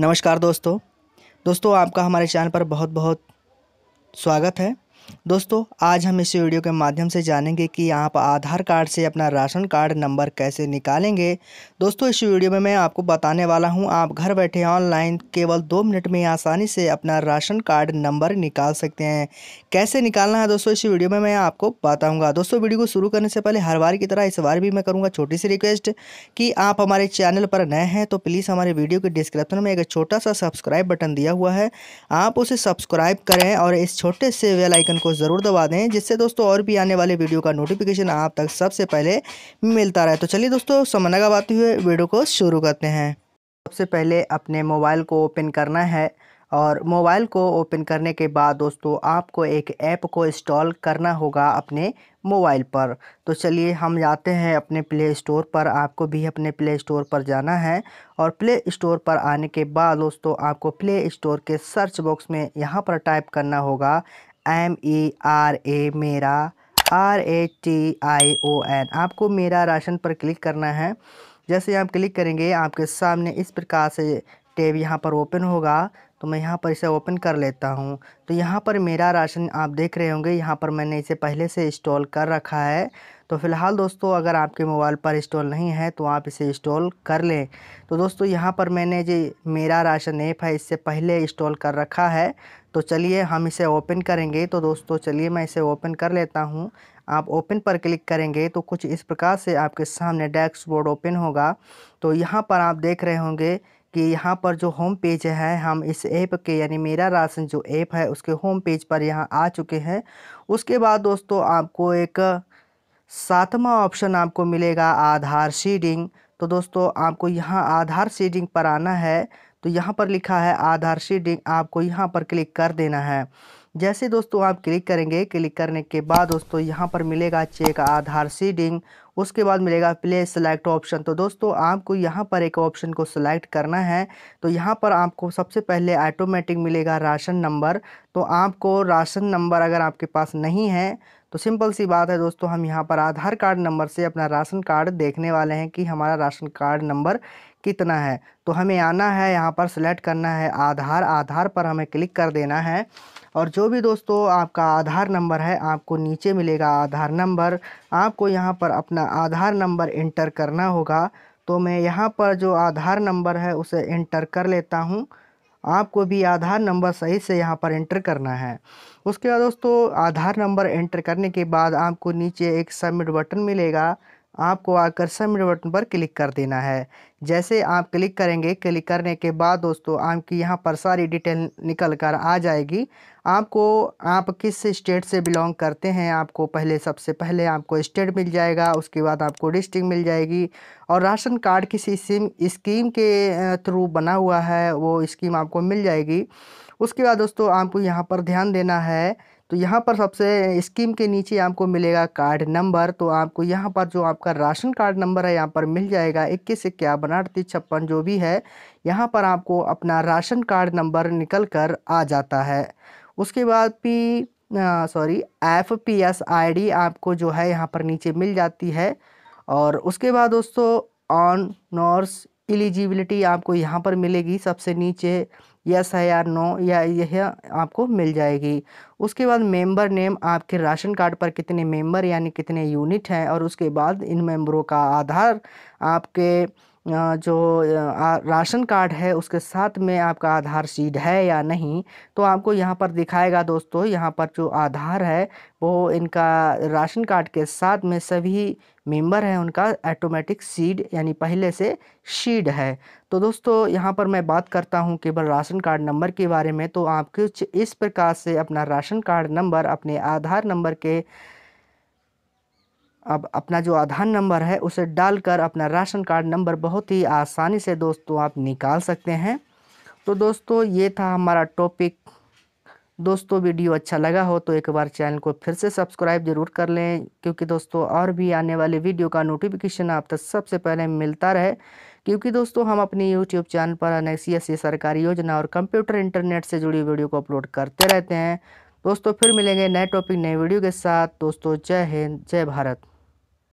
नमस्कार दोस्तों दोस्तों आपका हमारे चैनल पर बहुत बहुत स्वागत है दोस्तों आज हम इस वीडियो के माध्यम से जानेंगे कि आप आधार कार्ड से अपना राशन कार्ड नंबर कैसे निकालेंगे दोस्तों इस वीडियो में मैं आपको बताने वाला हूं आप घर बैठे ऑनलाइन केवल दो मिनट में आसानी से अपना राशन कार्ड नंबर निकाल सकते हैं कैसे निकालना है दोस्तों इस वीडियो में मैं आपको बताऊँगा दोस्तों वीडियो को शुरू करने से पहले हर बार की तरह इस बार भी मैं करूँगा छोटी सी रिक्वेस्ट कि आप हमारे चैनल पर नए हैं तो प्लीज़ हमारे वीडियो के डिस्क्रिप्शन में एक छोटा सा सब्सक्राइब बटन दिया हुआ है आप उसे सब्सक्राइब करें और इस छोटे से वेलाइकन बटन को ज़रूर दबा दें जिससे दोस्तों और भी आने वाले वीडियो का नोटिफिकेशन आप तक सबसे पहले मिलता रहे तो चलिए दोस्तों समन्ना का बात हुए वीडियो को शुरू करते हैं सबसे पहले अपने मोबाइल को ओपन करना है और मोबाइल को ओपन करने के बाद दोस्तों आपको एक ऐप को इंस्टॉल करना होगा अपने मोबाइल पर तो चलिए हम जाते हैं अपने प्ले स्टोर पर आपको भी अपने प्ले स्टोर पर जाना है और प्ले स्टोर पर आने के बाद दोस्तों आपको प्ले स्टोर के सर्च बॉक्स में यहाँ पर टाइप करना होगा एम ई आर ए मेरा R A T I O N आपको मेरा राशन पर क्लिक करना है जैसे आप क्लिक करेंगे आपके सामने इस प्रकार से टैब यहाँ पर ओपन होगा तो मैं यहाँ पर इसे ओपन कर लेता हूँ तो यहाँ पर मेरा राशन आप देख रहे होंगे यहाँ पर मैंने इसे पहले से इंस्टॉल कर रखा है तो फ़िलहाल दोस्तों अगर आपके मोबाइल पर इंस्टॉल नहीं है तो आप इसे इंस्टॉल कर लें तो दोस्तों यहाँ पर मैंने जो मेरा राशन ऐप है इससे पहले इंस्टॉल कर रखा है तो चलिए हम इसे ओपन करेंगे तो दोस्तों चलिए मैं इसे ओपन कर लेता हूँ आप ओपन पर क्लिक करेंगे तो कुछ इस प्रकार से आपके सामने डैक्स ओपन होगा तो यहाँ पर आप देख रहे होंगे कि यहाँ पर जो होम पेज है हम इस ऐप के यानी मेरा राशन जो ऐप है उसके होम पेज पर यहाँ आ चुके हैं उसके बाद दोस्तों आपको एक सातवां ऑप्शन आपको मिलेगा आधार सीडिंग तो दोस्तों आपको यहाँ आधार सीडिंग पर आना है तो यहाँ पर लिखा है आधार सीडिंग आपको यहाँ पर क्लिक कर देना है जैसे दोस्तों आप क्लिक करेंगे क्लिक करने के बाद दोस्तों यहाँ पर मिलेगा चेक आधार सीडिंग उसके बाद मिलेगा प्ले सेलेक्ट ऑप्शन तो दोस्तों आपको यहाँ पर एक ऑप्शन को सिलेक्ट करना है तो यहाँ पर आपको सबसे पहले ऑटोमेटिक मिलेगा राशन नंबर तो आपको राशन नंबर अगर आपके पास नहीं है तो सिंपल सी बात है दोस्तों हम यहाँ पर आधार कार्ड नंबर से अपना राशन कार्ड देखने वाले हैं कि हमारा राशन कार्ड नंबर कितना है तो हमें आना है यहाँ पर सिलेक्ट करना है आधार आधार पर हमें क्लिक कर देना है और जो भी दोस्तों आपका आधार नंबर है आपको नीचे मिलेगा आधार नंबर आपको यहाँ पर अपना आधार नंबर इंटर करना होगा तो मैं यहाँ पर जो आधार नंबर है उसे इंटर कर लेता हूँ आपको भी आधार नंबर सही से यहाँ पर एंटर करना है उसके बाद दोस्तों आधार नंबर एंटर करने के बाद आपको नीचे एक सबमिट बटन मिलेगा आपको आकर सबमिट बटन पर क्लिक कर देना है जैसे आप क्लिक करेंगे क्लिक करने के बाद दोस्तों आपकी यहाँ पर सारी डिटेल निकल कर आ जाएगी आपको आप किस स्टेट से बिलोंग करते हैं आपको पहले सबसे पहले आपको स्टेट मिल जाएगा उसके बाद आपको डिस्ट्रिक्ट मिल जाएगी और राशन कार्ड किसी सिम स्कीम के थ्रू बना हुआ है वो स्कीम आपको मिल जाएगी उसके बाद दोस्तों आपको यहाँ पर ध्यान देना है तो यहाँ पर सबसे स्कीम के नीचे आपको मिलेगा कार्ड नंबर तो आपको यहाँ पर जो आपका राशन कार्ड नंबर है यहाँ पर मिल जाएगा इक्कीस इक्यावन अड़तीस छप्पन जो भी है यहाँ पर आपको अपना राशन कार्ड नंबर निकल कर आ जाता है उसके बाद P sorry F P S I D आपको जो है यहाँ पर नीचे मिल जाती है और उसके बाद दोस्तों ऑन नॉर्स एलिजिबिलिटी आपको यहाँ पर मिलेगी सबसे नीचे यस है या नो या यह आपको मिल जाएगी उसके बाद मेंबर नेम आपके राशन कार्ड पर कितने मेंबर यानी कितने यूनिट हैं और उसके बाद इन मेंबरों का आधार आपके जो राशन कार्ड है उसके साथ में आपका आधार सीड है या नहीं तो आपको यहाँ पर दिखाएगा दोस्तों यहाँ पर जो आधार है वो इनका राशन कार्ड के साथ में सभी मेंबर है उनका ऑटोमेटिक सीड यानी पहले से शीड है तो दोस्तों यहाँ पर मैं बात करता हूँ केवल राशन कार्ड नंबर के बारे में तो आप कुछ इस प्रकार से अपना राशन कार्ड नंबर अपने आधार नंबर के अब अपना जो आधार नंबर है उसे डालकर अपना राशन कार्ड नंबर बहुत ही आसानी से दोस्तों आप निकाल सकते हैं तो दोस्तों ये था हमारा टॉपिक दोस्तों वीडियो अच्छा लगा हो तो एक बार चैनल को फिर से सब्सक्राइब ज़रूर कर लें क्योंकि दोस्तों और भी आने वाले वीडियो का नोटिफिकेशन आप तक सबसे पहले मिलता रहे क्योंकि दोस्तों हम अपने यूट्यूब चैनल पर अनेक सी सरकारी योजना और कंप्यूटर इंटरनेट से जुड़ी वीडियो को अपलोड करते रहते हैं दोस्तों फिर मिलेंगे नए टॉपिक नए वीडियो के साथ दोस्तों जय हिंद जय भारत